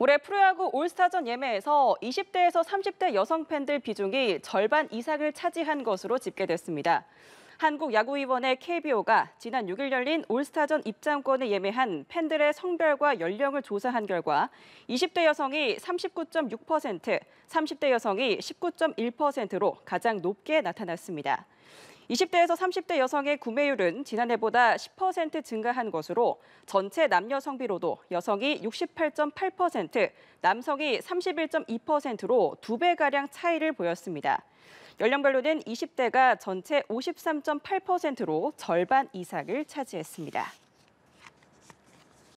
올해 프로야구 올스타전 예매에서 20대에서 30대 여성 팬들 비중이 절반 이상을 차지한 것으로 집계됐습니다. 한국야구위원회 KBO가 지난 6일 열린 올스타전 입장권을 예매한 팬들의 성별과 연령을 조사한 결과 20대 여성이 39.6%, 30대 여성이 19.1%로 가장 높게 나타났습니다. 20대에서 30대 여성의 구매율은 지난해보다 10% 증가한 것으로 전체 남녀 성비로도 여성이 68.8%, 남성이 31.2%로 두 배가량 차이를 보였습니다. 연령별로는 20대가 전체 53.8%로 절반 이상을 차지했습니다.